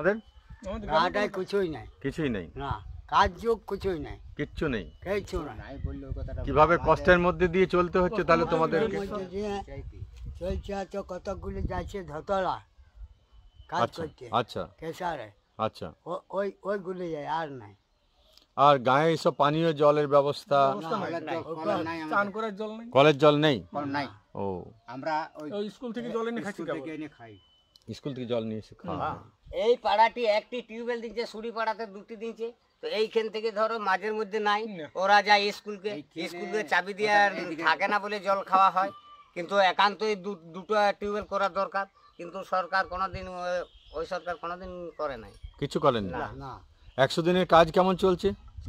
আমাদের কিছুই নাই কিছুই না কিছুই নাই কিচ্ছু নেই কিচ্ছু নাই কিভাবে কষ্টের মধ্যে দিয়ে চলতে হচ্ছে তাহলে তোমাদের চলছে তো যাচ্ছে ধতলা কাজ আচ্ছা, করছে আচ্ছা কেসারে আচ্ছা ওই যায় আর নাই আর গায়ে পানীয় জলের ব্যবস্থা কলের জল নেই ও আমরা স্কুল থেকে জল এনে খাই স্কুল থেকে জল নিয়ে এসে খাওয়া এই পাড়াটি একটি টিউবওয়েল দিচ্ছে সুড়ি পাড়াতে দুটি দিচ্ছে তো এইখান থেকে ধরো মাঝের মধ্যে নাই ওরা যায় স্কুলকে স্কুলকে চাবি দিয়ে আর থাকে না বলে জল খাওয়া হয় কিন্তু একান্তই দুটো টিউবওয়েল করার দরকার কিন্তু সরকার কোনোদিন ওই সরকার কোনোদিন করে নাই কিছু করেন না একশো দিনের কাজ কেমন চলছে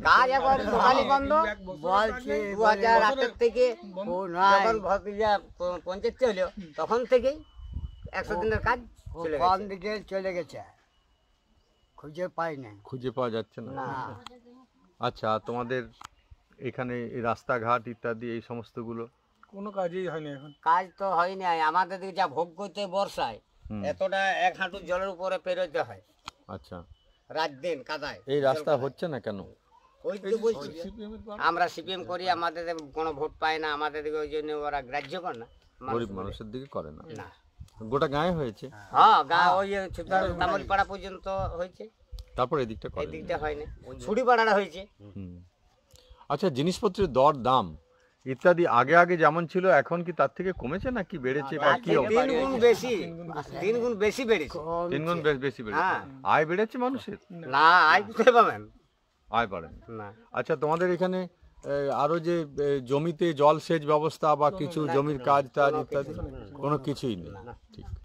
কাজ এখন বন্ধ দু হাজার আটের থেকে পঞ্চায়েত তখন থেকেই একশো দিনের কাজ চলে গেছে খুঁজে পাই না খুঁজে পাওয়া যাচ্ছে না আচ্ছা তোমাদের এখানে এই রাস্তাঘাট ইত্যাদি এই সমস্তগুলো কোনো কাজই হয়নি এখন কাজ তো হয়নি আমাদের দিকে যা ভোগ করতে বর্ষায় এতটা এক হাঁটু জলের উপরে পেরোতে হয় আচ্ছা রাত দিন কাদায় এই রাস্তা হচ্ছে না কেন ওই বলছি আমরা সিপিএম করি আমাদের কোনো ভোট পায় না আমাদের দিকে ওই জন্য ওরা গ্রাহ্য করে না গরিব মানুষের দিকে করে না না গোটা গায়ে হয়েছে হ্যাঁ, হ্যাঁ, হ্যাঁ। ওই হ্যাঁ। পর্যন্ত হয়েছে তারপর এদিকটা হয়নি হয়েছে আচ্ছা জিনিসপত্রের দর দাম ইত্যাদি আগে আগে যেমন ছিল এখন কি তার থেকে কমেছে না কি বেড়েছে বা কি বেশি বেশি বেড়েছে আয় বেড়েছে মানুষের না আয় পাবেন আয় আচ্ছা তোমাদের এখানে আরো যে জমিতে জলসেচ ব্যবস্থা বা কিছু জমির কাজ টাজ ইত্যাদি কোনো কিছুই নেই ঠিক